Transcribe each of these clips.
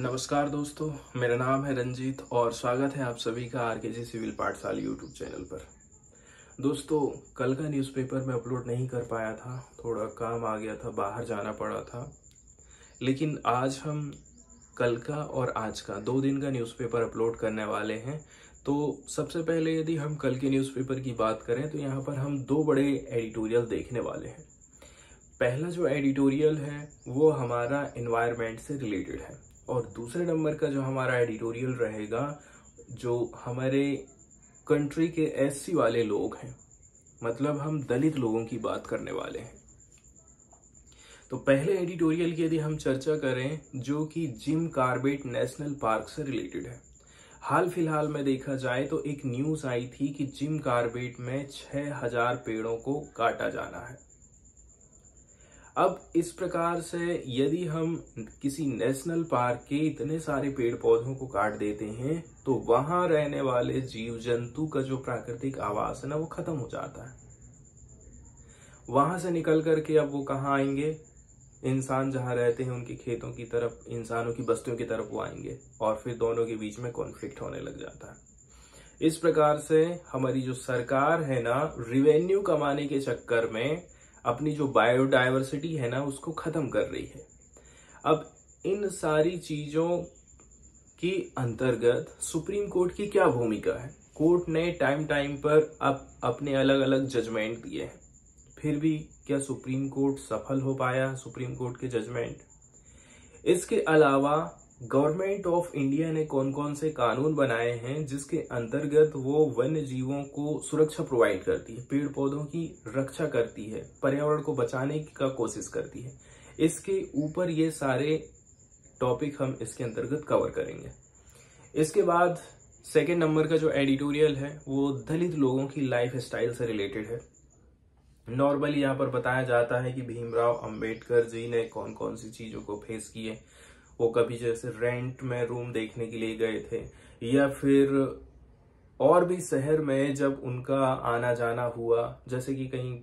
नमस्कार दोस्तों मेरा नाम है रंजीत और स्वागत है आप सभी का आर के जी सिविल पाठशाली यूट्यूब चैनल पर दोस्तों कल का न्यूज़पेपर मैं अपलोड नहीं कर पाया था थोड़ा काम आ गया था बाहर जाना पड़ा था लेकिन आज हम कल का और आज का दो दिन का न्यूज़पेपर अपलोड करने वाले हैं तो सबसे पहले यदि हम कल के न्यूज़पेपर की बात करें तो यहाँ पर हम दो बड़े एडिटोरियल देखने वाले हैं पहला जो एडिटोरियल है वो हमारा इन्वायरमेंट से रिलेटेड है और दूसरे नंबर का जो हमारा एडिटोरियल रहेगा जो हमारे कंट्री के एससी वाले लोग हैं मतलब हम दलित लोगों की बात करने वाले हैं तो पहले एडिटोरियल की यदि हम चर्चा करें जो कि जिम कार्बेट नेशनल पार्क से रिलेटेड है हाल फिलहाल में देखा जाए तो एक न्यूज आई थी कि जिम कार्बेट में 6000 पेड़ों को काटा जाना है अब इस प्रकार से यदि हम किसी नेशनल पार्क के इतने सारे पेड़ पौधों को काट देते हैं तो वहां रहने वाले जीव जंतु का जो प्राकृतिक आवास है ना वो खत्म हो जाता है वहां से निकल करके अब वो कहाँ आएंगे इंसान जहां रहते हैं उनके खेतों की तरफ इंसानों की बस्तियों की तरफ वो आएंगे और फिर दोनों के बीच में कॉन्फ्लिक्ट होने लग जाता है इस प्रकार से हमारी जो सरकार है ना रिवेन्यू कमाने के चक्कर में अपनी जो बायोडाइवर्सिटी है ना उसको ख़त्म कर रही है अब इन सारी चीज़ों के अंतर्गत सुप्रीम कोर्ट की क्या भूमिका है कोर्ट ने टाइम टाइम पर अब अपने अलग अलग जजमेंट दिए हैं फिर भी क्या सुप्रीम कोर्ट सफल हो पाया सुप्रीम कोर्ट के जजमेंट इसके अलावा गवर्नमेंट ऑफ इंडिया ने कौन कौन से कानून बनाए हैं जिसके अंतर्गत वो वन्य जीवों को सुरक्षा प्रोवाइड करती है पेड़ पौधों की रक्षा करती है पर्यावरण को बचाने का कोशिश करती है इसके ऊपर ये सारे टॉपिक हम इसके अंतर्गत कवर करेंगे इसके बाद सेकेंड नंबर का जो एडिटोरियल है वो दलित लोगों की लाइफ स्टाइल से रिलेटेड है नॉर्मली यहाँ पर बताया जाता है कि भीमराव अंबेडकर जी ने कौन कौन सी चीज़ों को फेस किए वो कभी जैसे रेंट में रूम देखने के लिए गए थे या फिर और भी शहर में जब उनका आना जाना हुआ जैसे कि कहीं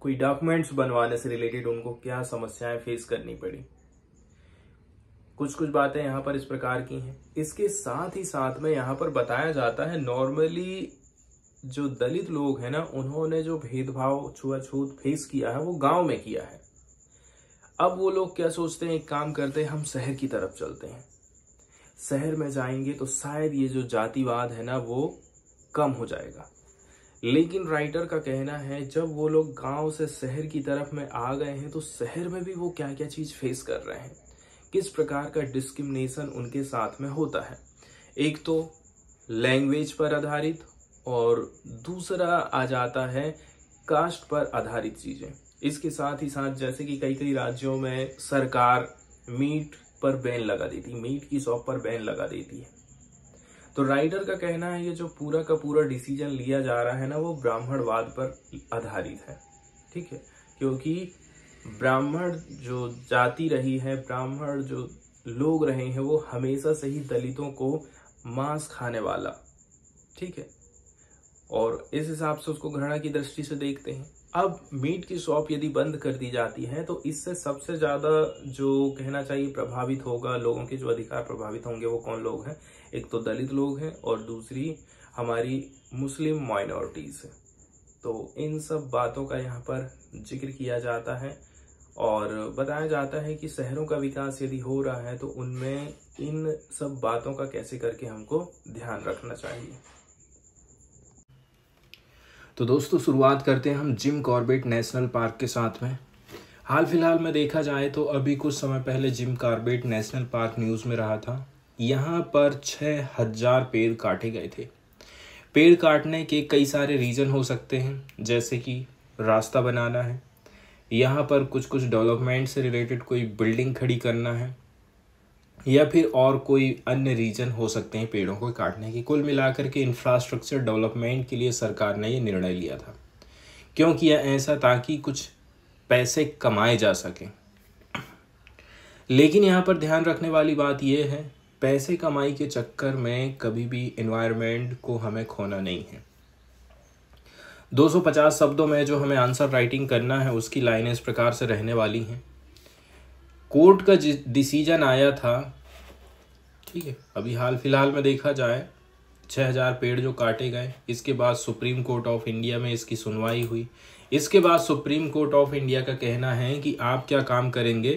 कोई डॉक्यूमेंट्स बनवाने से रिलेटेड उनको क्या समस्याएं फेस करनी पड़ी कुछ कुछ बातें यहाँ पर इस प्रकार की हैं इसके साथ ही साथ में यहाँ पर बताया जाता है नॉर्मली जो दलित लोग हैं ना उन्होंने जो भेदभाव छुआछूत फेस किया है वो गांव में किया है अब वो लोग क्या सोचते हैं एक काम करते हैं हम शहर की तरफ चलते हैं शहर में जाएंगे तो शायद ये जो जातिवाद है ना वो कम हो जाएगा लेकिन राइटर का कहना है जब वो लोग गांव से शहर की तरफ में आ गए हैं तो शहर में भी वो क्या क्या चीज फेस कर रहे हैं किस प्रकार का डिस्क्रिमिनेशन उनके साथ में होता है एक तो लैंग्वेज पर आधारित और दूसरा आ जाता है कास्ट पर आधारित चीजें इसके साथ ही साथ जैसे कि कई कई राज्यों में सरकार मीट पर बैन लगा देती मीट की शॉप पर बैन लगा देती है तो राइडर का कहना है ये जो पूरा का पूरा डिसीजन लिया जा रहा है ना वो ब्राह्मणवाद पर आधारित है ठीक है क्योंकि ब्राह्मण जो जाति रही है ब्राह्मण जो लोग रहे हैं वो हमेशा से ही दलितों को मांस खाने वाला ठीक है और इस हिसाब से उसको घृणा की दृष्टि से देखते हैं अब मीट की शॉप यदि बंद कर दी जाती है तो इससे सबसे ज़्यादा जो कहना चाहिए प्रभावित होगा लोगों के जो अधिकार प्रभावित होंगे वो कौन लोग हैं एक तो दलित लोग हैं और दूसरी हमारी मुस्लिम माइनॉरिटीज़ तो इन सब बातों का यहाँ पर जिक्र किया जाता है और बताया जाता है कि शहरों का विकास यदि हो रहा है तो उनमें इन सब बातों का कैसे करके हमको ध्यान रखना चाहिए तो दोस्तों शुरुआत करते हैं हम जिम कॉर्बेट नेशनल पार्क के साथ में हाल फिलहाल में देखा जाए तो अभी कुछ समय पहले Jim Corbett National Park news में रहा था यहाँ पर छः हज़ार पेड़ काटे गए थे पेड़ काटने के कई सारे रीज़न हो सकते हैं जैसे कि रास्ता बनाना है यहाँ पर कुछ कुछ डेवलपमेंट से रिलेटेड कोई बिल्डिंग खड़ी करना है या फिर और कोई अन्य रीजन हो सकते हैं पेड़ों को काटने की कुल मिलाकर के इंफ्रास्ट्रक्चर डेवलपमेंट के लिए सरकार ने ये निर्णय लिया था क्यों किया ऐसा ताकि कुछ पैसे कमाए जा सकें लेकिन यहाँ पर ध्यान रखने वाली बात यह है पैसे कमाई के चक्कर में कभी भी इन्वायरमेंट को हमें खोना नहीं है 250 शब्दों में जो हमें आंसर राइटिंग करना है उसकी लाइनें इस प्रकार से रहने वाली हैं कोर्ट का डिसीजन आया था ठीक है अभी हाल फिलहाल में देखा जाए छः हज़ार पेड़ जो काटे गए इसके बाद सुप्रीम कोर्ट ऑफ इंडिया में इसकी सुनवाई हुई इसके बाद सुप्रीम कोर्ट ऑफ इंडिया का कहना है कि आप क्या काम करेंगे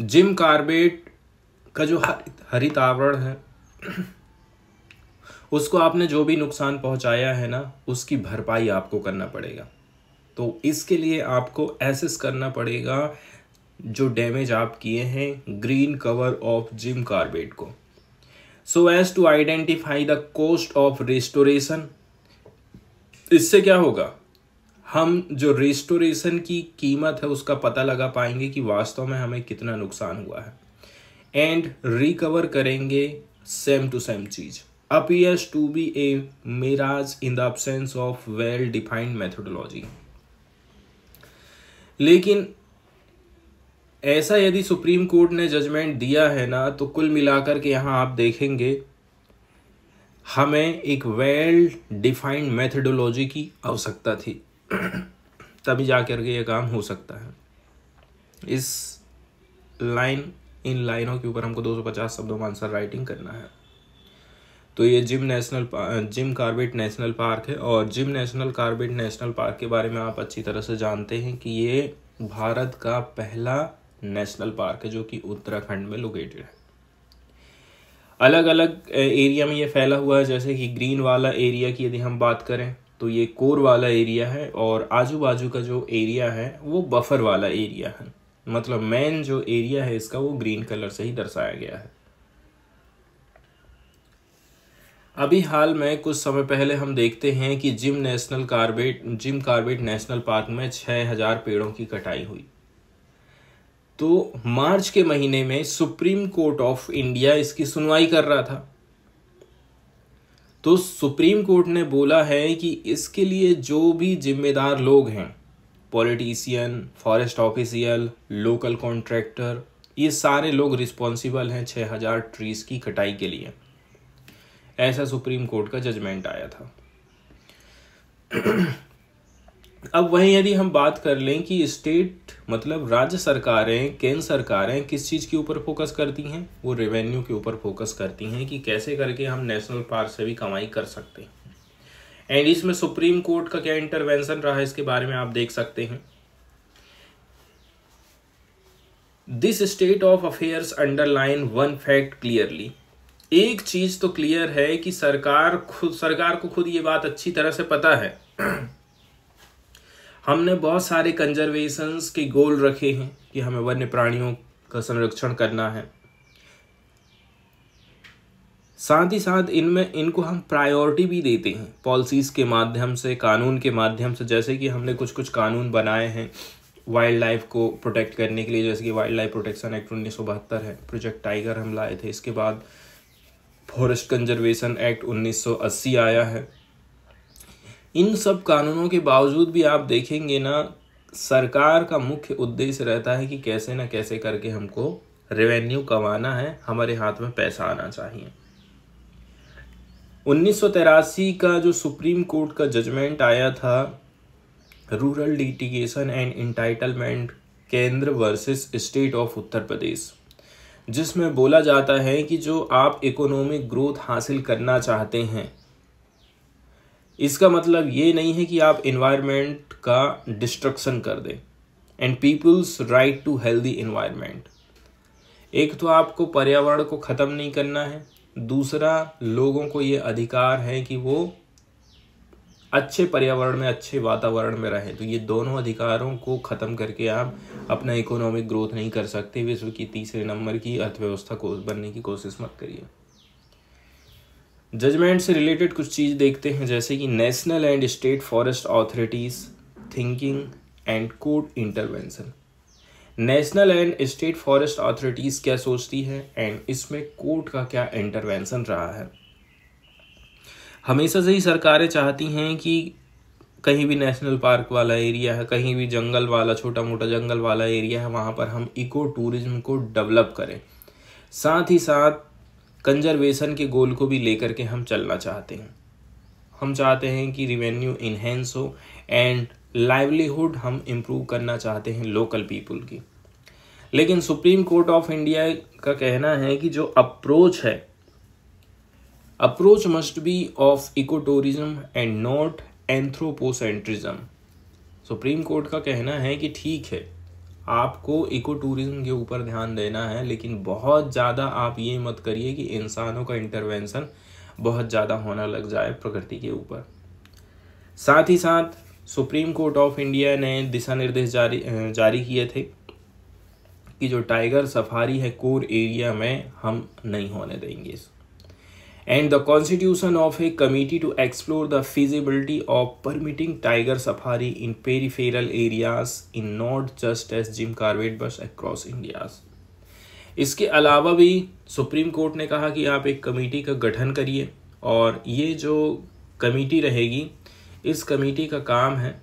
जिम कार्बेट का जो हरित आवरण है उसको आपने जो भी नुकसान पहुंचाया है ना उसकी भरपाई आपको करना पड़ेगा तो इसके लिए आपको एसेस करना पड़ेगा जो डैमेज आप किए हैं green cover of Jim Corbett को so as to identify the cost of restoration इससे क्या होगा हम जो रेस्टोरेशन की कीमत है उसका पता लगा पाएंगे कि वास्तव में हमें कितना नुकसान हुआ है एंड रिकवर करेंगे सेम टू सेम चीज appears to be a mirage in the absence of well defined methodology लेकिन ऐसा यदि सुप्रीम कोर्ट ने जजमेंट दिया है ना तो कुल मिलाकर के यहाँ आप देखेंगे हमें एक वेल डिफाइंड मेथडोलॉजी की आवश्यकता थी तभी जा करके ये काम हो सकता है इस लाइन इन लाइनों के ऊपर हमको 250 शब्दों में आंसर राइटिंग करना है तो ये Jim National Jim Corbett National Park है और Jim National Corbett National Park के बारे में आप अच्छी तरह से जानते हैं कि ये भारत का पहला नेशनल पार्क है जो कि उत्तराखंड में लोकेटेड है अलग अलग एरिया में ये फैला हुआ है जैसे कि ग्रीन वाला एरिया की यदि हम बात करें तो ये कोर वाला एरिया है और आजू बाजू का जो एरिया है वो बफर वाला एरिया है मतलब मेन जो एरिया है इसका वो ग्रीन कलर से ही दर्शाया गया है अभी हाल में कुछ समय पहले हम देखते हैं कि Jim National Corbett Jim Corbett National Park में हजार पेड़ों की कटाई हुई तो मार्च के महीने में सुप्रीम कोर्ट ऑफ इंडिया इसकी सुनवाई कर रहा था तो सुप्रीम कोर्ट ने बोला है कि इसके लिए जो भी जिम्मेदार लोग हैं politician forest official local contractor ये सारे लोग रिस्पॉन्सिबल हैं छः हज़ार ट्रीज़ की कटाई के लिए ऐसा सुप्रीम कोर्ट का जजमेंट आया था अब वहीं यदि हम बात कर लें कि स्टेट मतलब राज्य सरकारें केंद्र सरकारें किस चीज़ के ऊपर फोकस करती हैं वो रेवेन्यू के ऊपर फोकस करती हैं कि कैसे करके हम नेशनल पार्क से भी कमाई कर सकते हैं एंड इसमें सुप्रीम कोर्ट का क्या इंटरवेंशन रहा इसके बारे में आप देख सकते हैं this state of affairs underline one fact clearly एक चीज़ तो क्लियर है कि सरकार खुद सरकार को खुद ये बात अच्छी तरह से पता है हमने बहुत सारे कंजर्वेशंस के गोल रखे हैं कि हमें वन्य प्राणियों का संरक्षण करना है साथ ही साथ इनमें इनको हम प्रायोरिटी भी देते हैं पॉलिसीज़ के माध्यम से कानून के माध्यम से जैसे कि हमने कुछ कुछ कानून बनाए हैं वाइल्ड लाइफ को प्रोटेक्ट करने के लिए जैसे कि वाइल्ड लाइफ प्रोटेक्शन एक्ट उन्नीस है प्रोजेक्ट टाइगर हम लाए थे इसके बाद फॉरेस्ट कंजर्वेशन एक्ट 1980 आया है इन सब कानूनों के बावजूद भी आप देखेंगे ना सरकार का मुख्य उद्देश्य रहता है कि कैसे ना कैसे करके हमको रेवेन्यू कमाना है हमारे हाथ में पैसा आना चाहिए उन्नीस का जो सुप्रीम कोर्ट का जजमेंट आया था rural litigation and entitlement Kendra versus State of Uttar Pradesh जिसमें बोला जाता है कि जो आप इकोनॉमिक ग्रोथ हासिल करना चाहते हैं इसका मतलब ये नहीं है कि आप इन्वायरमेंट का डिस्ट्रक्शन कर दें and people's right to healthy environment एक तो आपको पर्यावरण को ख़त्म नहीं करना है दूसरा लोगों को ये अधिकार है कि वो अच्छे पर्यावरण में अच्छे वातावरण में रहें तो ये दोनों अधिकारों को ख़त्म करके आप अपना इकोनॉमिक ग्रोथ नहीं कर सकते विश्व की तीसरे नंबर की अर्थव्यवस्था को बनने की कोशिश मत करिए जजमेंट से रिलेटेड कुछ चीज़ देखते हैं जैसे कि national and state forest authorities thinking and court intervention national and state forest authorities क्या सोचती है एंड इसमें कोर्ट का क्या इंटरवेंशन रहा है हमेशा से ही सरकारें चाहती हैं कि कहीं भी नेशनल पार्क वाला एरिया है कहीं भी जंगल वाला छोटा मोटा जंगल वाला एरिया है वहाँ पर हम इको टूरिज्म को डेवलप करें साथ ही साथ कंजर्वेशन के गोल को भी लेकर के हम चलना चाहते हैं हम चाहते हैं कि रिवेन्यू इन्हेंस हो एंड लाइवलीहुड हम इम्प्रूव करना चाहते हैं लोकल पीपल की लेकिन सुप्रीम कोर्ट ऑफ इंडिया का कहना है कि जो अप्रोच है approach must be of eco tourism and not anthropocentrism Supreme Court का कहना है कि ठीक है आपको इको टूरिज्म के ऊपर ध्यान देना है लेकिन बहुत ज़्यादा आप ये मत करिए कि इंसानों का इंटरवेंशन बहुत ज़्यादा होना लग जाए प्रकृति के ऊपर साथ ही साथ सुप्रीम कोर्ट ऑफ इंडिया ने दिशा निर्देश जारी जारी किए थे कि जो टाइगर सफारी है कोर एरिया में हम नहीं होने देंगे इसको and the constitution of a committee to explore the feasibility of permitting tiger safari in peripheral areas in not just as Jim Corbett but across India इसके अलावा भी सुप्रीम कोर्ट ने कहा कि आप एक कमेटी का गठन करिए और ये जो कमेटी रहेगी इस कमेटी का काम है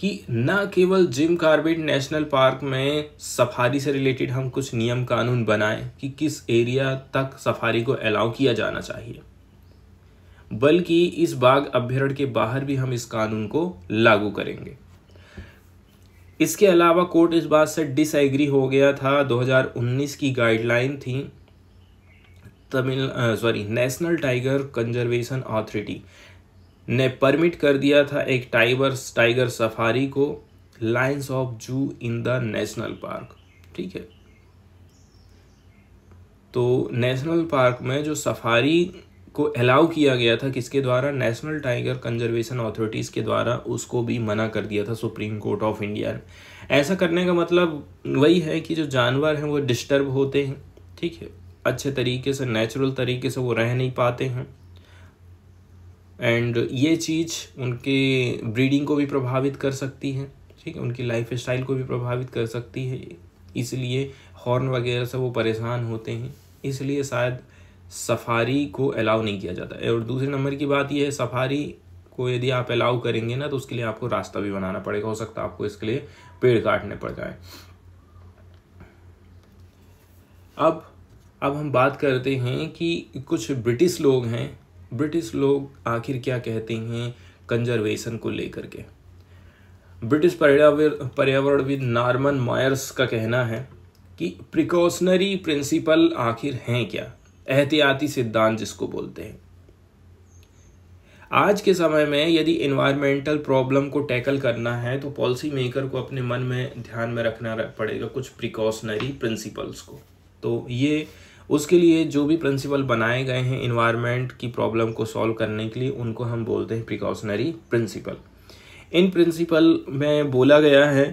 कि न केवल जिम कार्बेट नेशनल पार्क में सफारी से रिलेटेड हम कुछ नियम कानून बनाएं कि किस एरिया तक सफारी को अलाउ किया जाना चाहिए बल्कि इस बाघ अभ्यारण्य के बाहर भी हम इस कानून को लागू करेंगे इसके अलावा कोर्ट इस बात से डिसएग्री हो गया था 2019 की गाइडलाइन थी Tamil sorry National Tiger Conservation Authority ने परमिट कर दिया था एक टाइगर टाइगर सफारी को lines of zoo in the national park ठीक है तो नेशनल पार्क में जो सफारी को अलाउ किया गया था किसके द्वारा नेशनल टाइगर कंजर्वेशन अथॉरिटीज़ के द्वारा उसको भी मना कर दिया था सुप्रीम कोर्ट ऑफ इंडिया ने ऐसा करने का मतलब वही है कि जो जानवर हैं वो डिस्टर्ब होते हैं ठीक है अच्छे तरीके से नेचुरल तरीके से वो रह नहीं पाते हैं एंड ये चीज़ उनके ब्रीडिंग को भी प्रभावित कर सकती है ठीक है उनकी लाइफ स्टाइल को भी प्रभावित कर सकती है इसलिए हॉर्न वगैरह से वो परेशान होते हैं इसलिए शायद सफारी को अलाउ नहीं किया जाता है और दूसरे नंबर की बात यह है सफारी को यदि आप अलाउ करेंगे ना तो उसके लिए आपको रास्ता भी बनाना पड़ेगा हो सकता है आपको इसके लिए पेड़ काटने पड़ जाए अब अब हम बात करते हैं कि कुछ ब्रिटिश लोग हैं ब्रिटिश लोग आखिर क्या कहते हैं कंजर्वेशन को लेकर के ब्रिटिश पर्यावरणविद नॉर्मन मायर्स का कहना है कि प्रिकॉशनरी प्रिंसिपल आखिर हैं क्या एहतियाती सिद्धांत जिसको बोलते हैं आज के समय में यदि इन्वायरमेंटल प्रॉब्लम को टैकल करना है तो पॉलिसी मेकर को अपने मन में ध्यान में रखना पड़ेगा कुछ प्रिकॉशनरी प्रिंसिपल्स को तो ये उसके लिए जो भी प्रिंसिपल बनाए गए हैं इन्वायरमेंट की प्रॉब्लम को सॉल्व करने के लिए उनको हम बोलते हैं प्रिकॉशनरी प्रिंसिपल इन प्रिंसिपल में बोला गया है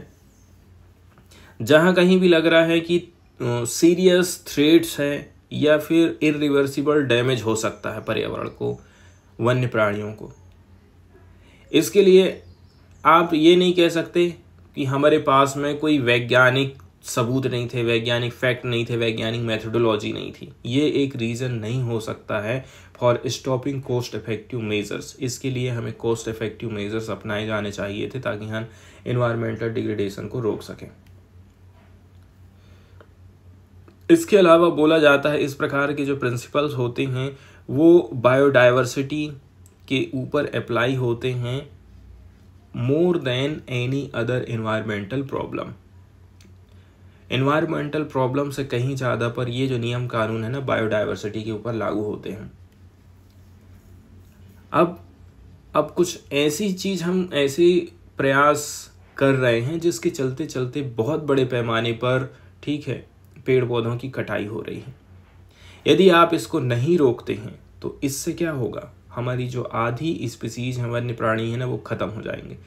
जहाँ कहीं भी लग रहा है कि सीरियस थ्रेट्स है या फिर इरिवर्सिबल डैमेज हो सकता है पर्यावरण को वन्य प्राणियों को इसके लिए आप ये नहीं कह सकते कि हमारे पास में कोई वैज्ञानिक सबूत नहीं थे वैज्ञानिक फैक्ट नहीं थे वैज्ञानिक मैथडोलॉजी नहीं थी ये एक रीज़न नहीं हो सकता है for stopping cost effective measures इसके लिए हमें कॉस्ट इफेक्टिव मेजर्स अपनाए जाने चाहिए थे ताकि हम इन्वायरमेंटल डिग्रेडेशन को रोक सकें इसके अलावा बोला जाता है इस प्रकार के जो प्रिंसिपल्स होते हैं वो बायोडाइवर्सिटी के ऊपर अप्लाई होते हैं more than any other environmental problem environmental problem से कहीं ज़्यादा पर ये जो नियम कानून है ना बायोडाइवर्सिटी के ऊपर लागू होते हैं अब अब कुछ ऐसी चीज़ हम ऐसे प्रयास कर रहे हैं जिसके चलते चलते बहुत बड़े पैमाने पर ठीक है पेड़ पौधों की कटाई हो रही है यदि आप इसको नहीं रोकते हैं तो इससे क्या होगा हमारी जो आधी स्पीसीज हैं वन्य प्राणी हैं ना वो ख़त्म हो जाएंगे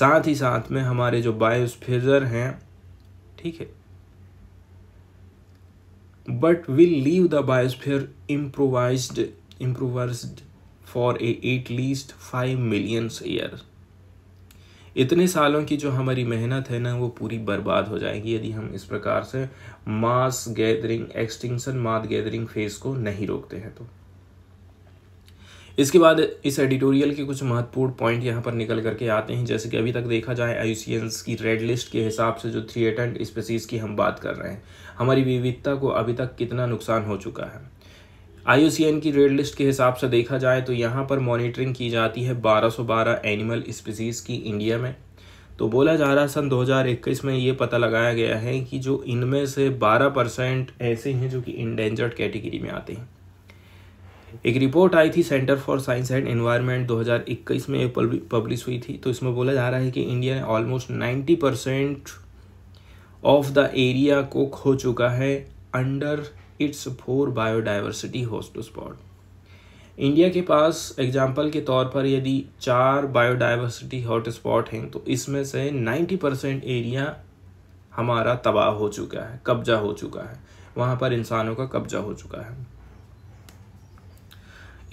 साथ ही साथ में हमारे जो बायोस्फीजर हैं ठीक है but will leave the biosphere improvised improvised for a at least five millions year इतने सालों की जो हमारी मेहनत है ना वो पूरी बर्बाद हो जाएगी यदि हम इस प्रकार से mass gathering extinction mass gathering phase को नहीं रोकते हैं तो इसके बाद इस एडिटोरियल के कुछ महत्वपूर्ण पॉइंट यहाँ पर निकल करके आते हैं जैसे कि अभी तक देखा जाए आई की रेड लिस्ट के हिसाब से जो एटेंट स्पेसीज़ की हम बात कर रहे हैं हमारी विविधता को अभी तक कितना नुकसान हो चुका है आई की रेड लिस्ट के हिसाब से देखा जाए तो यहाँ पर मॉनिटरिंग की जाती है 1212 एनिमल स्पीसीज़ की इंडिया में तो बोला जा रहा है सन 2021 में ये पता लगाया गया है कि जो इनमें से 12 परसेंट ऐसे हैं जो कि इंडेंजर्ड कैटेगरी में आते हैं एक रिपोर्ट आई थी Centre for Science and Environment 2021 में पब्लिश हुई थी तो इसमें बोला जा रहा है कि इंडिया ने almost 90 percent of the area को खो चुका है under its four biodiversity host spot India के पास एग्जाम्पल के तौर पर यदि चार बायोडाइवर्सिटी हॉट स्पॉट हैं तो इसमें से नाइन्टी परसेंट एरिया हमारा तबाह हो चुका है कब्जा हो चुका है वहाँ पर इंसानों का कब्जा हो चुका है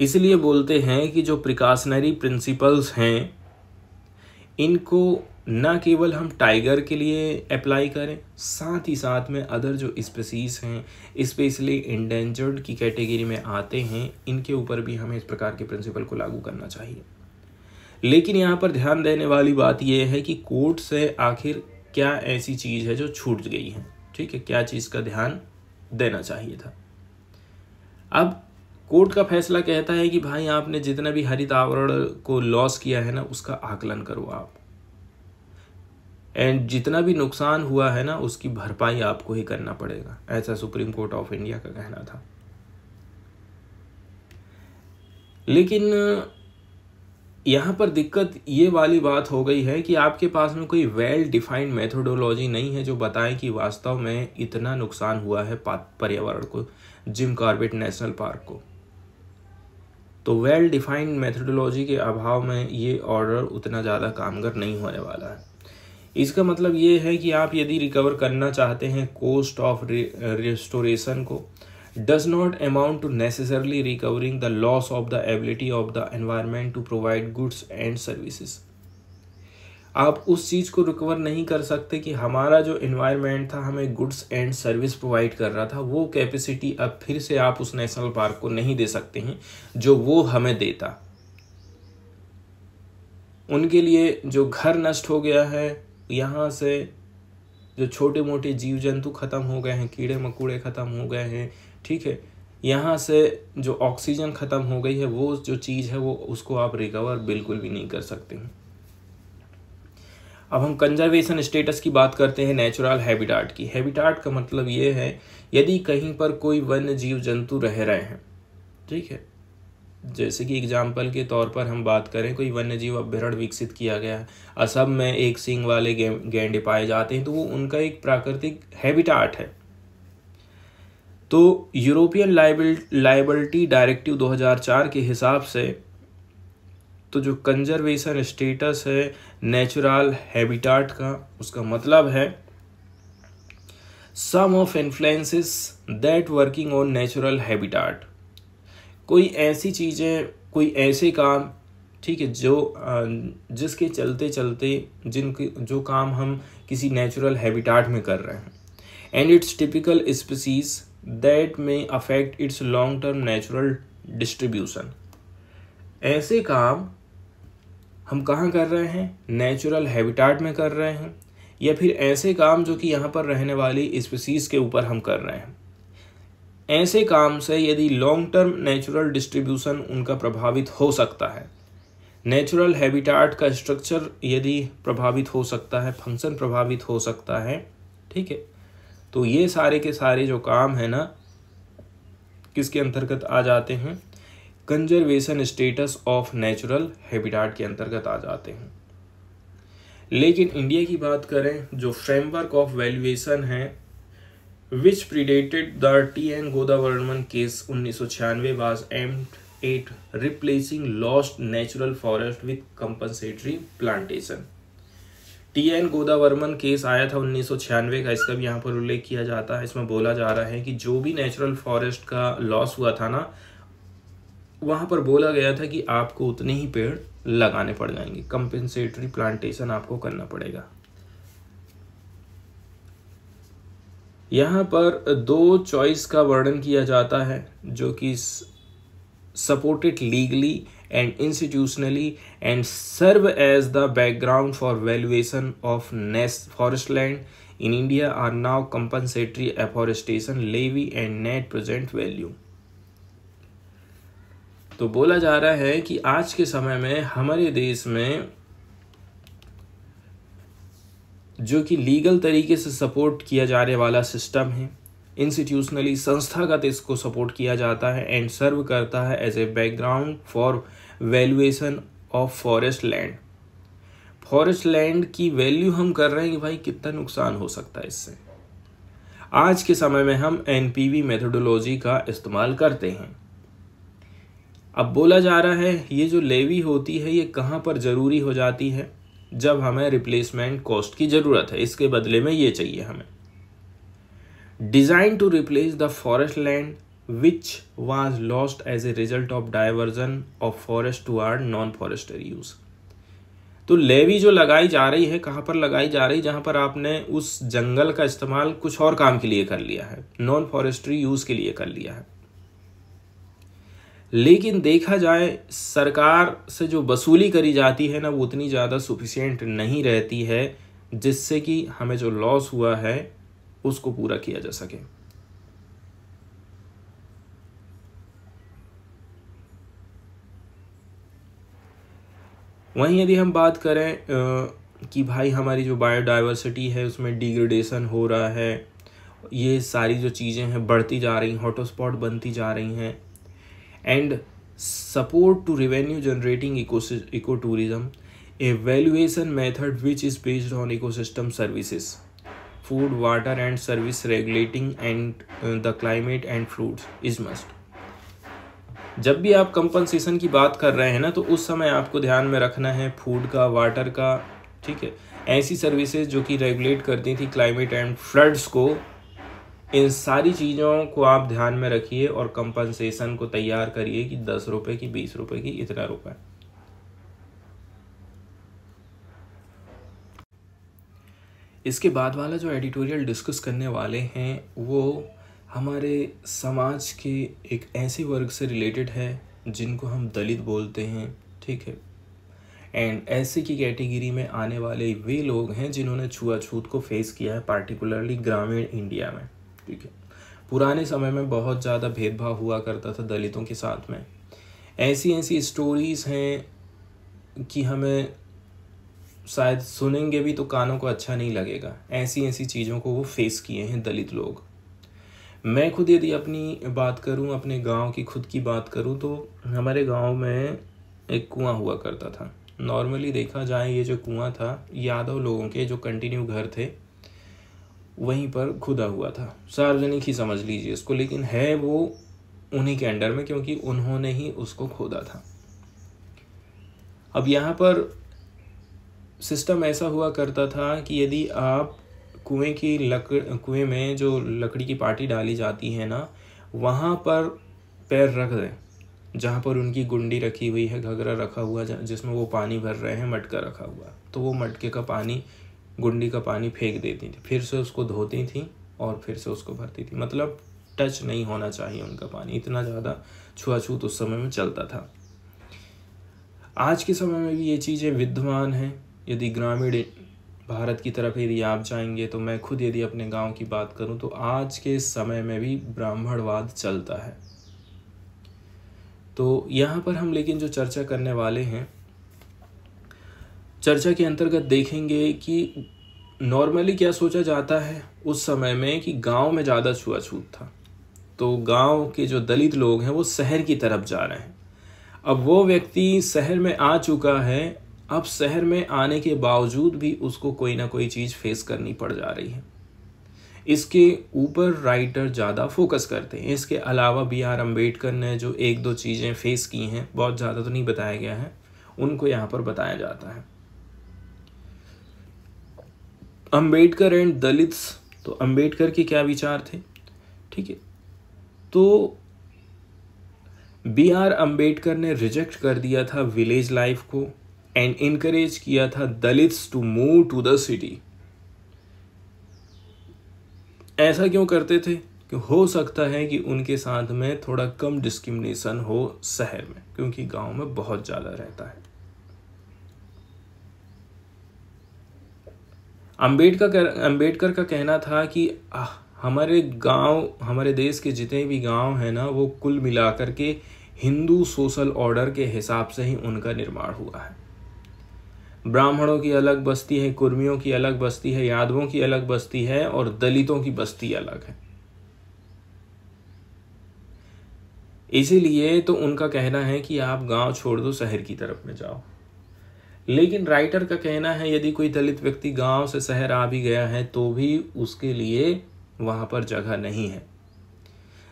इसलिए बोलते हैं कि जो प्रिकॉशनरी प्रिंसिपल्स हैं इनको न केवल हम टाइगर के लिए अप्लाई करें साथ ही साथ में अदर जो स्पेसीज़ हैं स्पेशली इंडेंजर्ड की कैटेगरी में आते हैं इनके ऊपर भी हमें इस प्रकार के प्रिंसिपल को लागू करना चाहिए लेकिन यहाँ पर ध्यान देने वाली बात यह है कि कोर्ट से आखिर क्या ऐसी चीज़ है जो छूट गई है ठीक है क्या चीज़ का ध्यान देना चाहिए था अब कोर्ट का फैसला कहता है कि भाई आपने जितना भी हरित आवरण को लॉस किया है ना उसका आकलन करो आप एंड जितना भी नुकसान हुआ है ना उसकी भरपाई आपको ही करना पड़ेगा ऐसा सुप्रीम कोर्ट ऑफ इंडिया का कहना था लेकिन यहाँ पर दिक्कत ये वाली बात हो गई है कि आपके पास में कोई वेल डिफाइंड मेथोडोलॉजी नहीं है जो बताए कि वास्तव में इतना नुकसान हुआ है पर्यावरण को जिम कार्बेट नेशनल पार्क को तो वेल डिफाइंड मेथडोलॉजी के अभाव में ये ऑर्डर उतना ज़्यादा कामगर नहीं होने वाला है इसका मतलब ये है कि आप यदि रिकवर करना चाहते हैं कोस्ट ऑफ रिस्टोरेशन को does not amount to necessarily recovering the loss of the ability of the environment to provide goods and services आप उस चीज़ को रिकवर नहीं कर सकते कि हमारा जो इन्वायरमेंट था हमें गुड्स एंड सर्विस प्रोवाइड कर रहा था वो कैपेसिटी अब फिर से आप उस नेशनल पार्क को नहीं दे सकते हैं जो वो हमें देता उनके लिए जो घर नष्ट हो गया है यहाँ से जो छोटे मोटे जीव जंतु ख़त्म हो गए हैं कीड़े मकोड़े ख़त्म हो गए हैं ठीक है यहाँ से जो ऑक्सीजन ख़त्म हो गई है वो जो चीज़ है वो उसको आप रिकवर बिल्कुल भी नहीं कर सकते हैं अब हम कंजर्वेशन स्टेटस की बात करते हैं नेचुरल हैबिटाट की हैबिटाट का मतलब ये है यदि कहीं पर कोई वन्य जीव जंतु रह रहे हैं ठीक है जैसे कि एग्जाम्पल के तौर पर हम बात करें कोई वन्य जीव अभ्यरण विकसित किया गया है असम में एक सिंग वाले गेंडे पाए जाते हैं तो वो उनका एक प्राकृतिक हैबिटाट है तो यूरोपियन लाइबल लाइबलिटी डायरेक्टिव 2004 के हिसाब से तो जो कंजर्वेशन स्टेटस है नेचुरल हैबिटाट का उसका मतलब है sum of influences that working on natural habitat कोई ऐसी चीज़ें कोई ऐसे काम ठीक है जो जिसके चलते चलते जिनके जो काम हम किसी नेचुरल हैबिटाट में कर रहे हैं and its typical species that में affect its long term natural distribution ऐसे काम हम कहाँ कर रहे हैं नेचुरल हैबिटाट में कर रहे हैं या फिर ऐसे काम जो कि यहाँ पर रहने वाली स्पीसीज़ के ऊपर हम कर रहे हैं ऐसे काम से यदि लॉन्ग टर्म नेचुरल डिस्ट्रीब्यूशन उनका प्रभावित हो सकता है नेचुरल हैबिटाट का स्ट्रक्चर यदि प्रभावित हो सकता है फंक्शन प्रभावित हो सकता है ठीक है तो ये सारे के सारे जो काम है ना किसके अंतर्गत आ जाते हैं conservation status of natural habitat के अंतर्गत आ जाते हैं लेकिन इंडिया की बात करें जो फ्रेमवर्क ऑफ वैल्यूएशन है which predated the T N Godavarman case उन्नीस सौ छियानवे was aimed at replacing lost natural forest with compensatory plantation T N Godavarman case आया था उन्नीस सौ छियानवे का इसका भी यहाँ पर उल्लेख किया जाता है इसमें बोला जा रहा है कि जो भी नेचुरल फॉरेस्ट का लॉस हुआ था ना वहाँ पर बोला गया था कि आपको उतने ही पेड़ लगाने पड़ जाएंगे कंपेंसेटरी प्लांटेशन आपको करना पड़ेगा यहाँ पर दो चॉइस का वर्णन किया जाता है जो कि supported legally and institutionally and serve as the background for valuation of नेस forest land in India are now compensatory afforestation levy and net present value तो बोला जा रहा है कि आज के समय में हमारे देश में जो कि लीगल तरीके से सपोर्ट किया जाने वाला सिस्टम है इंस्टीट्यूशनली संस्थागत इसको सपोर्ट किया जाता है एंड सर्व करता है as a background for valuation of forest land forest land की वैल्यू हम कर रहे हैं कि भाई कितना नुकसान हो सकता है इससे आज के समय में हम एन मेथोडोलॉजी का इस्तेमाल करते हैं अब बोला जा रहा है ये जो लेवी होती है ये कहाँ पर ज़रूरी हो जाती है जब हमें रिप्लेसमेंट कॉस्ट की ज़रूरत है इसके बदले में ये चाहिए हमें design to replace the forest land which was lost as a result of diversion of forest to are non forester use तो लेवी जो लगाई जा रही है कहाँ पर लगाई जा रही है जहाँ पर आपने उस जंगल का इस्तेमाल कुछ और काम के लिए कर लिया है नॉन फॉरेस्ट्री यूज़ के लिए कर लिया है लेकिन देखा जाए सरकार से जो वसूली करी जाती है ना वो उतनी ज़्यादा सुफिशेंट नहीं रहती है जिससे कि हमें जो लॉस हुआ है उसको पूरा किया जा सके वहीं यदि हम बात करें कि भाई हमारी जो बायोडाइवर्सिटी है उसमें डिग्रेडेशन हो रहा है ये सारी जो चीज़ें हैं बढ़ती जा रही हैं हॉटस्पॉट बनती जा रही हैं and support to revenue generating ecotourism a valuation method which is based on ecosystem services food water and service regulating and uh, the climate and fruits is must जब भी आप कंपनसेशन की बात कर रहे हैं ना तो उस समय आपको ध्यान में रखना है फूड का वाटर का ठीक है ऐसी सर्विसेज जो कि रेगुलेट करती थी क्लाइमेट एंड फ्लड्स को इन सारी चीज़ों को आप ध्यान में रखिए और कंपनसेशन को तैयार करिए कि दस रुपये की बीस रुपये की इतना रुपये इसके बाद वाला जो एडिटोरियल डिस्कस करने वाले हैं वो हमारे समाज के एक ऐसे वर्ग से रिलेटेड है जिनको हम दलित बोलते हैं ठीक है एंड ऐसे की कैटेगरी में आने वाले वे लोग हैं जिन्होंने छुआछूत को फेस किया है पार्टिकुलरली ग्रामीण इंडिया में ठीक है पुराने समय में बहुत ज़्यादा भेदभाव हुआ करता था दलितों के साथ में ऐसी ऐसी स्टोरीज़ हैं कि हमें शायद सुनेंगे भी तो कानों को अच्छा नहीं लगेगा ऐसी ऐसी चीज़ों को वो फेस किए हैं दलित लोग मैं खुद यदि अपनी बात करूं अपने गांव की खुद की बात करूं तो हमारे गांव में एक कुआं हुआ करता था नॉर्मली देखा जाए ये जो कुआं था यादव लोगों के जो कंटिन्यू घर थे वहीं पर खुदा हुआ था सार्वजनिक ही समझ लीजिए इसको लेकिन है वो उन्हीं के अंडर में क्योंकि उन्होंने ही उसको खोदा था अब यहाँ पर सिस्टम ऐसा हुआ करता था कि यदि आप कुएं की लक कुएं में जो लकड़ी की पार्टी डाली जाती है ना वहाँ पर पैर रख दें जहाँ पर उनकी गुंडी रखी हुई है घघरा रखा हुआ जिसमें वो पानी भर रहे हैं मटका रखा हुआ तो वो मटके का पानी गुंडी का पानी फेंक देती थी फिर से उसको धोती थी और फिर से उसको भरती थी मतलब टच नहीं होना चाहिए उनका पानी इतना ज़्यादा छुआछूत उस समय में चलता था आज के समय में भी ये चीज़ें विद्यमान हैं यदि ग्रामीण भारत की तरफ यदि आप जाएंगे तो मैं खुद यदि अपने गांव की बात करूं तो आज के समय में भी ब्राह्मणवाद चलता है तो यहाँ पर हम लेकिन जो चर्चा करने वाले हैं चर्चा के अंतर्गत देखेंगे कि नॉर्मली क्या सोचा जाता है उस समय में कि गांव में ज़्यादा छुआछूत था तो गांव के जो दलित लोग हैं वो शहर की तरफ जा रहे हैं अब वो व्यक्ति शहर में आ चुका है अब शहर में आने के बावजूद भी उसको कोई ना कोई चीज़ फेस करनी पड़ जा रही है इसके ऊपर राइटर ज़्यादा फोकस करते हैं इसके अलावा बी आर अम्बेडकर ने जो एक दो चीज़ें फेस की हैं बहुत ज़्यादा तो नहीं बताया गया है उनको यहाँ पर बताया जाता है अंबेडकर एंड दलित्स तो अंबेडकर के क्या विचार थे ठीक है तो बी आर अम्बेडकर ने रिजेक्ट कर दिया था विलेज लाइफ को एंड इनकरेज किया था Dalits to move to the city ऐसा क्यों करते थे कि हो सकता है कि उनके साथ में थोड़ा कम डिस्क्रिमिनेशन हो शहर में क्योंकि गांव में बहुत ज़्यादा रहता है अम्बेडकर अम्बेडकर का कहना था कि हमारे गांव हमारे देश के जितने भी गांव हैं ना वो कुल मिलाकर के हिंदू सोशल ऑर्डर के हिसाब से ही उनका निर्माण हुआ है ब्राह्मणों की अलग बस्ती है कुर्मियों की अलग बस्ती है यादवों की अलग बस्ती है और दलितों की बस्ती अलग है इसीलिए तो उनका कहना है कि आप गांव छोड़ दो शहर की तरफ में जाओ लेकिन राइटर का कहना है यदि कोई दलित व्यक्ति गांव से शहर आ भी गया है तो भी उसके लिए वहां पर जगह नहीं है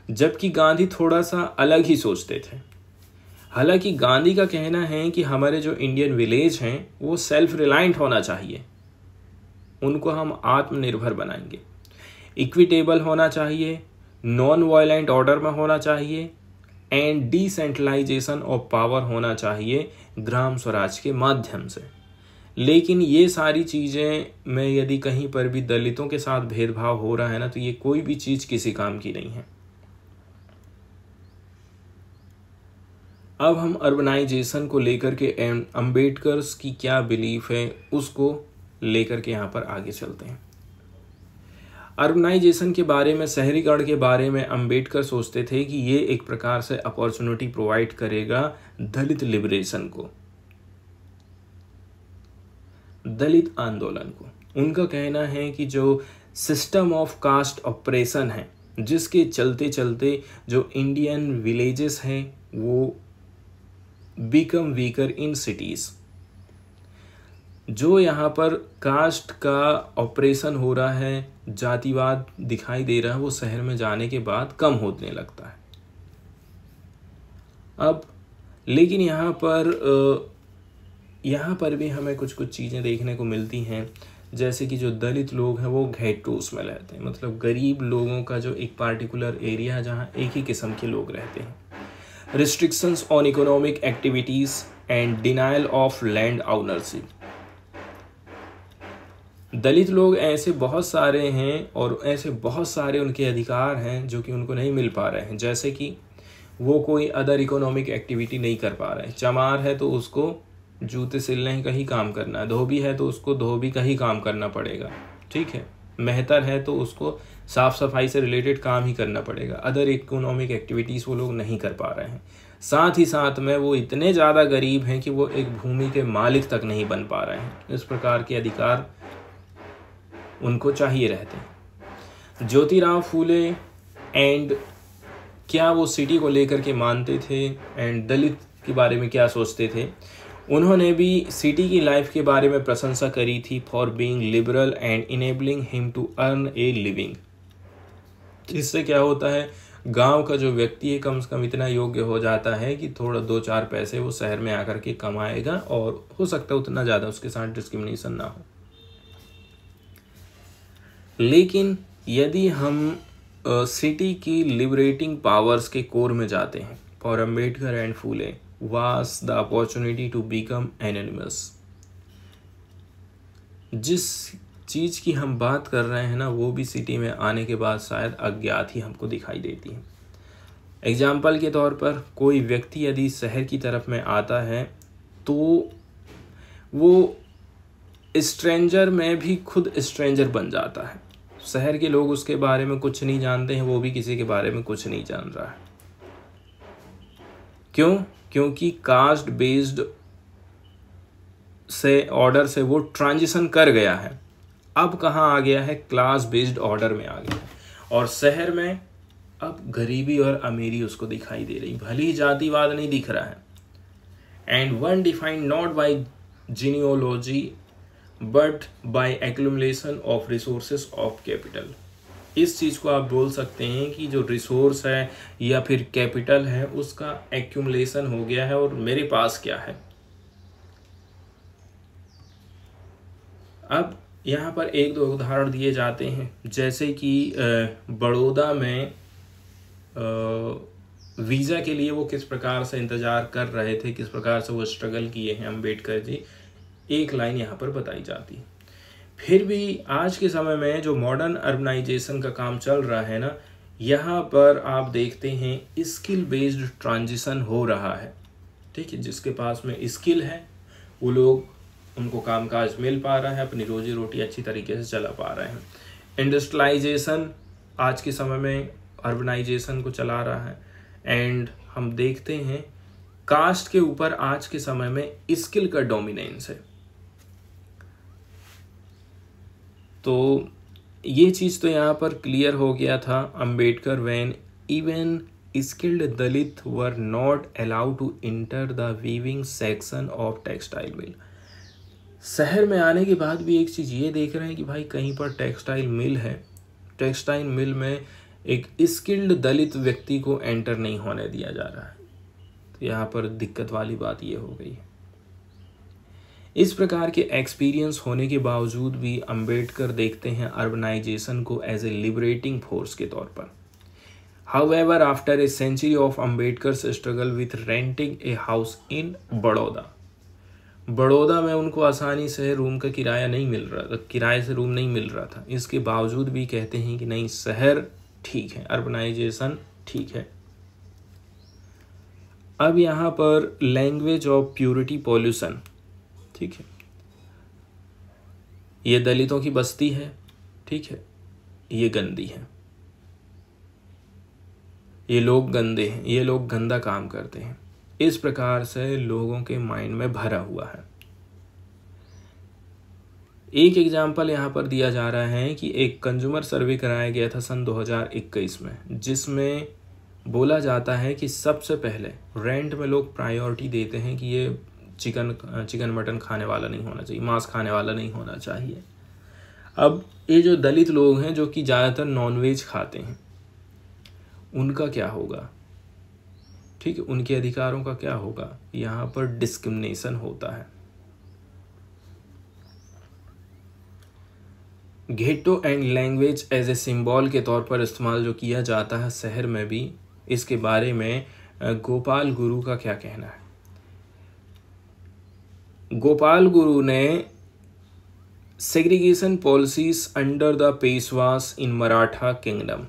जबकि गांधी थोड़ा सा अलग ही सोचते थे हालांकि गांधी का कहना है कि हमारे जो इंडियन विलेज हैं वो सेल्फ रिलायंट होना चाहिए उनको हम आत्मनिर्भर बनाएंगे इक्विटेबल होना चाहिए नॉन वायलेंट ऑर्डर में होना चाहिए एंड डिसेंट्रलाइजेशन ऑफ पावर होना चाहिए ग्राम स्वराज के माध्यम से लेकिन ये सारी चीज़ें में यदि कहीं पर भी दलितों के साथ भेदभाव हो रहा है ना तो ये कोई भी चीज़ किसी काम की नहीं है अब हम अर्बनाइजेशन को लेकर के अम्बेडकर्स की क्या बिलीफ है उसको लेकर के यहाँ पर आगे चलते हैं अर्बनाइजेशन के बारे में शहरीकरण के बारे में अम्बेडकर सोचते थे कि ये एक प्रकार से अपॉर्चुनिटी प्रोवाइड करेगा दलित लिबरेशन को दलित आंदोलन को उनका कहना है कि जो सिस्टम ऑफ कास्ट ऑपरेशन है जिसके चलते चलते जो इंडियन विलेजेस हैं वो बिकम वीकर इन सिटीज़ जो यहाँ पर कास्ट का ऑपरेशन हो रहा है जातिवाद दिखाई दे रहा है वो शहर में जाने के बाद कम होने लगता है अब लेकिन यहाँ पर यहाँ पर भी हमें कुछ कुछ चीज़ें देखने को मिलती हैं जैसे कि जो दलित लोग हैं वो घेटोस में रहते हैं मतलब गरीब लोगों का जो एक पार्टिकुलर एरिया है जहाँ एक ही किस्म के लोग रहते हैं restrictions on economic activities and denial of land ownership Dalit लोग ऐसे बहुत सारे हैं और ऐसे बहुत सारे उनके अधिकार हैं जो कि उनको नहीं मिल पा रहे हैं जैसे कि वो कोई अदर इकोनॉमिक एक्टिविटी नहीं कर पा रहा है चमार है तो उसको जूते सिलने का ही काम करना है धोबी है तो उसको धोबी का ही काम करना पड़ेगा ठीक है मेहतर है तो उसको साफ़ सफाई से रिलेटेड काम ही करना पड़ेगा अदर इकोनॉमिक एक्टिविटीज़ वो लोग नहीं कर पा रहे हैं साथ ही साथ में वो इतने ज़्यादा गरीब हैं कि वो एक भूमि के मालिक तक नहीं बन पा रहे हैं इस प्रकार के अधिकार उनको चाहिए रहते हैं ज्योतिराव फूले एंड क्या वो सिटी को लेकर के मानते थे एंड दलित के बारे में क्या सोचते थे उन्होंने भी सिटी की लाइफ के बारे में प्रशंसा करी थी for being liberal and enabling him to earn a living इससे क्या होता है गांव का जो व्यक्ति है कम से कम इतना योग्य हो जाता है कि थोड़ा दो चार पैसे वो शहर में आकर के कमाएगा और हो सकता है उतना ज़्यादा उसके साथ डिस्क्रिमिनेशन ना हो लेकिन यदि हम सिटी की लिबरेटिंग पावर्स के कोर में जाते हैं और Ambedkar and Phule was the opportunity to become animus जिस चीज़ की हम बात कर रहे हैं ना वो भी सिटी में आने के बाद शायद अज्ञात ही हमको दिखाई देती है एग्जाम्पल के तौर पर कोई व्यक्ति यदि शहर की तरफ में आता है तो वो स्ट्रेंजर में भी खुद स्ट्रेंजर बन जाता है शहर के लोग उसके बारे में कुछ नहीं जानते हैं वो भी किसी के बारे में कुछ नहीं जान रहा है क्यों क्योंकि कास्ट बेस्ड से ऑर्डर से वो ट्रांजिशन कर गया है अब कहाँ आ गया है क्लास बेस्ड ऑर्डर में आ गया है और शहर में अब गरीबी और अमीरी उसको दिखाई दे रही भली जातिवाद नहीं दिख रहा है and one defined not by genealogy but by accumulation of resources of capital इस चीज़ को आप बोल सकते हैं कि जो रिसोर्स है या फिर कैपिटल है उसका एक्यूमलेसन हो गया है और मेरे पास क्या है अब यहाँ पर एक दो उदाहरण दिए जाते हैं जैसे कि बड़ौदा में वीज़ा के लिए वो किस प्रकार से इंतज़ार कर रहे थे किस प्रकार से वो स्ट्रगल किए हैं अम्बेडकर जी एक लाइन यहाँ पर बताई जाती फिर भी आज के समय में जो मॉडर्न अर्बनाइजेशन का काम चल रहा है ना यहाँ पर आप देखते हैं स्किल बेस्ड ट्रांजिशन हो रहा है ठीक है जिसके पास में स्किल है वो लोग उनको कामकाज मिल पा रहा है अपनी रोजी रोटी अच्छी तरीके से चला पा रहे हैं इंडस्ट्रलाइजेशन आज के समय में अर्बनाइजेशन को चला रहा है एंड हम देखते हैं कास्ट के ऊपर आज के समय में स्किल का डोमिनेंस है तो ये चीज़ तो यहाँ पर क्लियर हो गया था Ambedkar when even skilled Dalit were not allow to enter the weaving section of textile mill शहर में आने के बाद भी एक चीज़ ये देख रहे हैं कि भाई कहीं पर टेक्सटाइल मिल है टेक्सटाइल मिल में एक स्किल्ड दलित व्यक्ति को एंटर नहीं होने दिया जा रहा है तो यहाँ पर दिक्कत वाली बात ये हो गई है इस प्रकार के एक्सपीरियंस होने के बावजूद भी अम्बेडकर देखते हैं अर्बनाइजेशन को एज ए लिबरेटिंग फोर्स के तौर पर ever after a century of Ambedkar struggle with renting a house in Baroda Baroda में उनको आसानी से रूम का किराया नहीं मिल रहा था किराए से रूम नहीं मिल रहा था इसके बावजूद भी कहते हैं कि नहीं शहर ठीक है अर्बनाइजेशन ठीक है अब यहाँ पर लैंग्वेज ऑफ प्योरिटी पॉल्यूशन ठीक है ये दलितों की बस्ती है ठीक है ये गंदी है ये लोग गंदे हैं ये लोग गंदा काम करते हैं इस प्रकार से लोगों के माइंड में भरा हुआ है एक एग्जाम्पल यहाँ पर दिया जा रहा है कि एक कंज्यूमर सर्वे कराया गया था सन 2021 में जिसमें बोला जाता है कि सबसे पहले रेंट में लोग प्रायोरिटी देते हैं कि ये चिकन चिकन मटन खाने वाला नहीं होना चाहिए मांस खाने वाला नहीं होना चाहिए अब ये जो दलित लोग हैं जो कि ज़्यादातर नॉनवेज खाते हैं उनका क्या होगा ठीक है उनके अधिकारों का क्या होगा यहाँ पर डिस्क्रिमिनेशन होता है ghetto and language as a symbol के तौर पर इस्तेमाल जो किया जाता है शहर में भी इसके बारे में गोपाल गुरु का क्या कहना है गोपाल गुरु ने segregation policies under the Peshwas in Maratha kingdom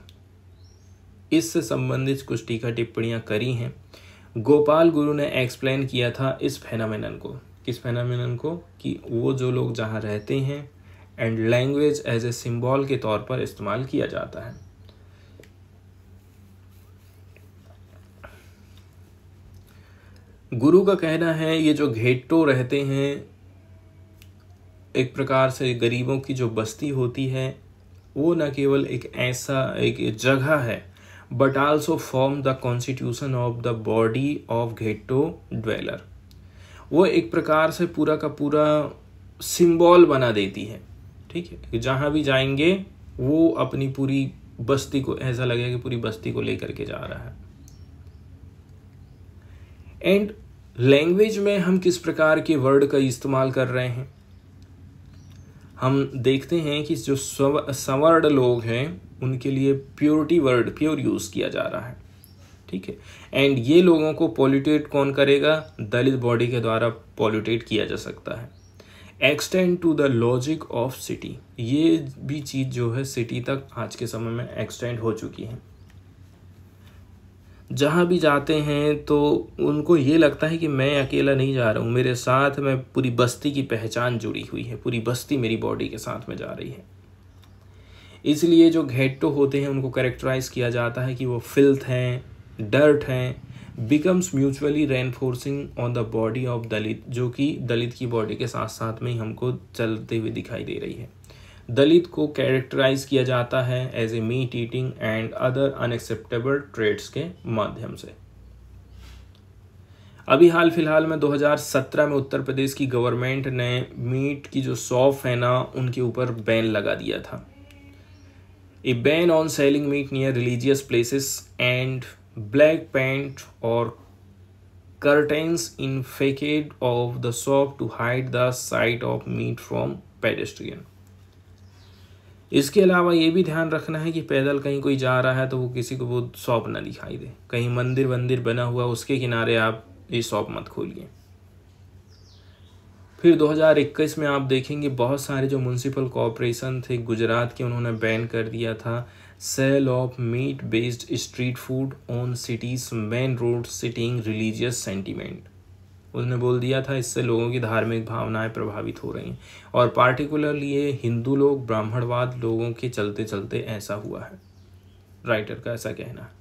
इससे संबंधित कुछ टीका टिप्पणियां करी हैं गोपाल गुरु ने एक्सप्लेन किया था इस फेनामिनन को किस फेनामिनन को कि वो जो लोग जहाँ रहते हैं and language as a symbol के तौर पर इस्तेमाल किया जाता है गुरु का कहना है ये जो घेटो रहते हैं एक प्रकार से गरीबों की जो बस्ती होती है वो न केवल एक ऐसा एक जगह है but also form the constitution of the body of ghetto dweller वो एक प्रकार से पूरा का पूरा सिंबल बना देती है ठीक है जहाँ भी जाएंगे वो अपनी पूरी बस्ती को ऐसा लगेगा कि पूरी बस्ती को लेकर के जा रहा है एंड लैंग्वेज में हम किस प्रकार के वर्ड का इस्तेमाल कर रहे हैं हम देखते हैं कि जो सवर्ण लोग हैं उनके लिए प्योरिटी वर्ड प्योर यूज़ किया जा रहा है ठीक है एंड ये लोगों को पॉल्यूटेट कौन करेगा दलित बॉडी के द्वारा पॉल्यूटेट किया जा सकता है extend to the logic of city ये भी चीज़ जो है सिटी तक आज के समय में एक्सटेंड हो चुकी है जहाँ भी जाते हैं तो उनको ये लगता है कि मैं अकेला नहीं जा रहा हूँ मेरे साथ मैं पूरी बस्ती की पहचान जुड़ी हुई है पूरी बस्ती मेरी बॉडी के साथ में जा रही है इसलिए जो घेट्टो होते हैं उनको करेक्टराइज़ किया जाता है कि वो फिल्थ हैं डर्ट हैं becomes mutually reinforcing on the body of Dalit जो कि दलित की बॉडी के साथ साथ में ही हमको चलते हुए दिखाई दे रही है दलित को कैरेक्टराइज किया जाता है as a meat eating and other unacceptable trades के माध्यम से अभी हाल फिलहाल में 2017 में उत्तर प्रदेश की गवर्नमेंट ने मीट की जो सॉफ है ना उनके ऊपर बैन लगा दिया था a ban on selling meat near religious places and black paint और curtains in facade of the shop to hide the sight of meat from pedestrian इसके अलावा ये भी ध्यान रखना है कि पैदल कहीं कोई जा रहा है तो वो किसी को वो शॉप ना दिखाई दे कहीं मंदिर वंदिर बना हुआ उसके किनारे आप ये शॉप मत खोलिए फिर 2021 में आप देखेंगे बहुत सारे जो म्यूनसिपल कॉरपोरेशन थे गुजरात के उन्होंने बैन कर दिया था sale of meat based street food on city's main road citing religious sentiment उसने बोल दिया था इससे लोगों की धार्मिक भावनाएं प्रभावित हो रही हैं और पार्टिकुलरली ये हिंदू लोग ब्राह्मणवाद लोगों के चलते चलते ऐसा हुआ है राइटर का ऐसा कहना है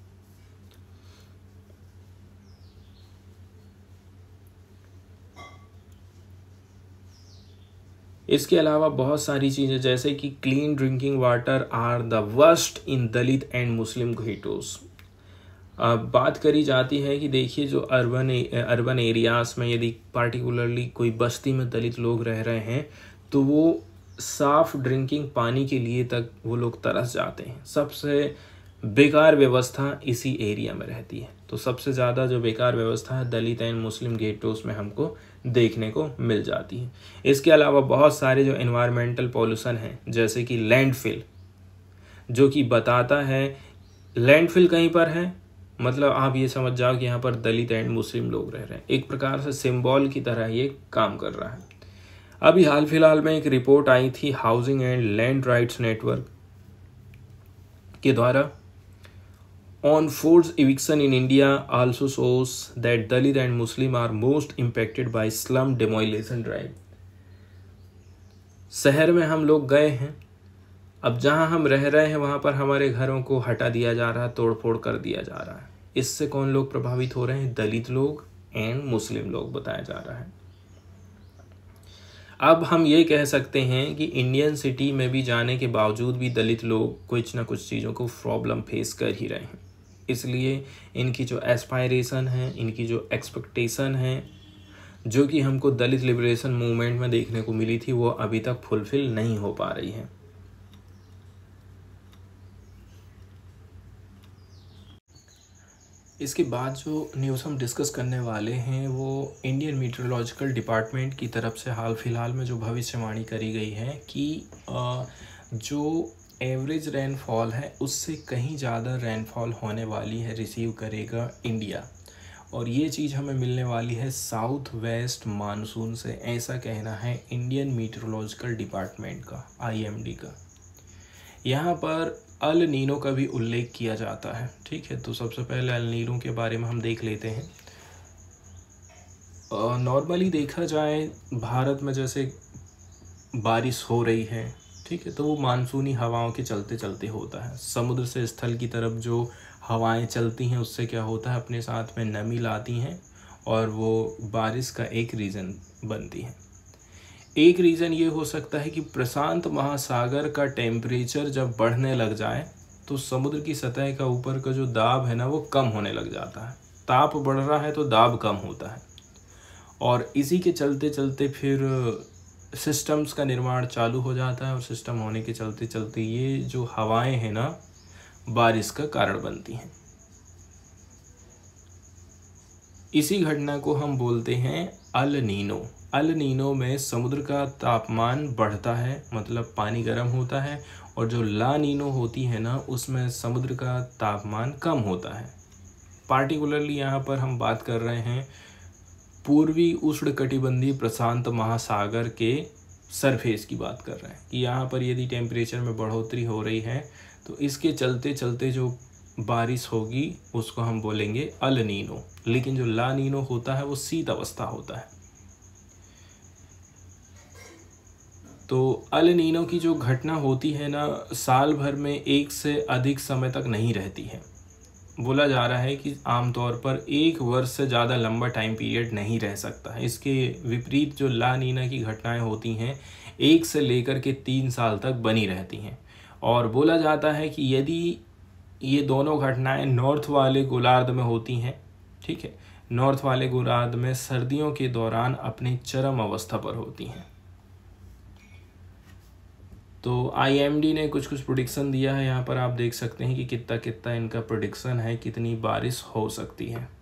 इसके अलावा बहुत सारी चीज़ें जैसे कि clean drinking water are the worst in Dalit and Muslim ghettos अब बात करी जाती है कि देखिए जो अर्बन अर्बन एरियाज़ में यदि पार्टिकुलरली कोई बस्ती में दलित लोग रह रहे हैं तो वो साफ़ ड्रिंकिंग पानी के लिए तक वो लोग तरस जाते हैं सबसे बेकार व्यवस्था इसी एरिया में रहती है तो सबसे ज़्यादा जो बेकार व्यवस्था है दलित एंड मुस्लिम गेटोस में हमको देखने को मिल जाती है इसके अलावा बहुत सारे जो इन्वायरमेंटल पॉल्यूशन हैं जैसे कि लैंडफिल जो कि बताता है लैंडफिल कहीं पर है मतलब आप ये समझ जाओ कि यहाँ पर दलित एंड मुस्लिम लोग रह रहे हैं एक प्रकार से सिम्बॉल की तरह ये काम कर रहा है अभी हाल फिलहाल में एक रिपोर्ट आई थी housing and land rights network के द्वारा on forced eviction in India also shows that Dalit and Muslim are most impacted by slum demolition drive शहर में हम लोग गए हैं अब जहाँ हम रह रहे हैं वहाँ पर हमारे घरों को हटा दिया जा रहा है तोड़फोड़ कर दिया जा रहा है इससे कौन लोग प्रभावित हो रहे हैं दलित लोग एंड मुस्लिम लोग बताया जा रहा है अब हम ये कह सकते हैं कि इंडियन सिटी में भी जाने के बावजूद भी दलित लोग कुछ ना कुछ चीज़ों को प्रॉब्लम फेस कर ही रहे हैं इसलिए इनकी जो एस्पायरेशन है इनकी जो एक्सपेक्टेशन है जो कि हमको दलित लिबरेशन मूवमेंट में देखने को मिली थी वो अभी तक फुलफ़िल नहीं हो पा रही है इसके बाद जो न्यूज़ हम डिस्कस करने वाले हैं वो इंडियन मीटरोलॉजिकल डिपार्टमेंट की तरफ से हाल फिलहाल में जो भविष्यवाणी करी गई है कि जो एवरेज रेनफॉल है उससे कहीं ज़्यादा रेनफॉल होने वाली है रिसीव करेगा इंडिया और ये चीज़ हमें मिलने वाली है साउथ वेस्ट मानसून से ऐसा कहना है इंडियन मीटरोलॉजिकल डिपार्टमेंट का आईएमडी का यहाँ पर अल नीनो का भी उल्लेख किया जाता है ठीक है तो सबसे पहले अल नीनो के बारे में हम देख लेते हैं नॉर्मली देखा जाए भारत में जैसे बारिश हो रही है ठीक है तो वो मानसूनी हवाओं के चलते चलते होता है समुद्र से स्थल की तरफ जो हवाएं चलती हैं उससे क्या होता है अपने साथ में नमी लाती हैं और वो बारिश का एक रीज़न बनती हैं एक रीज़न ये हो सकता है कि प्रशांत महासागर का टेम्परेचर जब बढ़ने लग जाए तो समुद्र की सतह का ऊपर का जो दाब है ना वो कम होने लग जाता है ताप बढ़ रहा है तो दाब कम होता है और इसी के चलते चलते फिर सिस्टम्स का निर्माण चालू हो जाता है और सिस्टम होने के चलते चलते ये जो हवाएं हैं ना बारिश का कारण बनती हैं इसी घटना को हम बोलते हैं अल नीनो अल नीनो में समुद्र का तापमान बढ़ता है मतलब पानी गर्म होता है और जो ला नीनो होती है ना उसमें समुद्र का तापमान कम होता है पार्टिकुलरली यहाँ पर हम बात कर रहे हैं पूर्वी उष्णकटिबंधीय प्रशांत महासागर के सरफेस की बात कर रहे हैं कि यहाँ पर यदि टेम्परेचर में बढ़ोतरी हो रही है तो इसके चलते चलते जो बारिश होगी उसको हम बोलेंगे अल नीनो लेकिन जो ला नीनो होता है वो शीत अवस्था होता है तो अल नीनो की जो घटना होती है ना साल भर में एक से अधिक समय तक नहीं रहती है बोला जा रहा है कि आमतौर पर एक वर्ष से ज़्यादा लंबा टाइम पीरियड नहीं रह सकता है इसके विपरीत जो ला नीना की घटनाएं होती हैं एक से लेकर के तीन साल तक बनी रहती हैं और बोला जाता है कि यदि ये दोनों घटनाएं नॉर्थ वाले गोलार्ध में होती हैं ठीक है नॉर्थ वाले गोलार्ध में सर्दियों के दौरान अपने चरम अवस्था पर होती हैं तो आई ने कुछ कुछ प्रोडिक्शन दिया है यहाँ पर आप देख सकते हैं कि कितना कितना इनका प्रोडिक्शन है कितनी बारिश हो सकती है